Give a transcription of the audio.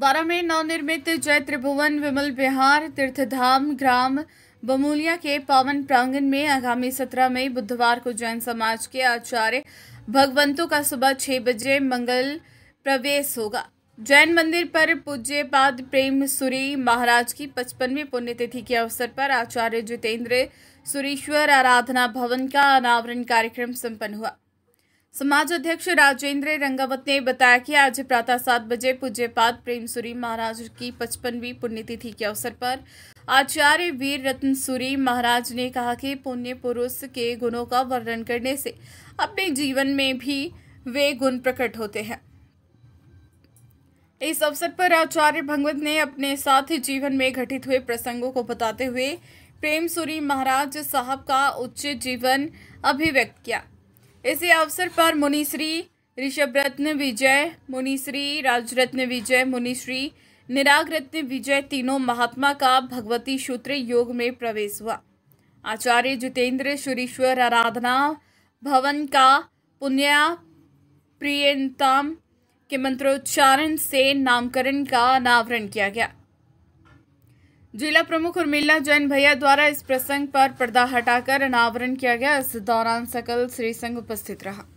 बारह में नवनिर्मित जय त्रिभुवन विमल बिहार तीर्थधाम ग्राम बमूलिया के पावन प्रांगण में आगामी सत्रह मई बुधवार को जैन समाज के आचार्य भगवंतों का सुबह छह बजे मंगल प्रवेश होगा जैन मंदिर पर पूज्य पाद प्रेम सूरी महाराज की पचपनवीं पुण्यतिथि के अवसर पर आचार्य जितेंद्र सुरेश्वर आराधना भवन का अनावरण कार्यक्रम संपन्न हुआ समाज अध्यक्ष राजेंद्र रंगावत ने बताया कि आज प्रातः सात बजे पूज्यपाद प्रेमसूरी महाराज की पचपनवीं पुण्यतिथि के अवसर पर आचार्य वीर रत्न सूरी महाराज ने कहा कि पुण्य पुरुष के गुणों का वर्णन करने से अपने जीवन में भी वे गुण प्रकट होते हैं इस अवसर पर आचार्य भगवत ने अपने साथ जीवन में घटित हुए प्रसंगों को बताते हुए प्रेमसूरी महाराज साहब का उच्च जीवन अभिव्यक्त किया इसी अवसर पर मुनिश्री ऋषभ रत्न विजय मुनिश्री राजरत्न विजय मुनिश्री निराग रत्न विजय तीनों महात्मा का भगवती सूत्र योग में प्रवेश हुआ आचार्य जितेंद्र सुरेश्वर आराधना भवन का पुण्य प्रियंताम के मंत्रोच्चारण से नामकरण का अनावरण किया गया जिला प्रमुख उर्मिला जैन भैया द्वारा इस प्रसंग पर पर्दा हटाकर अनावरण किया गया इस दौरान सकल श्री संघ उपस्थित रहा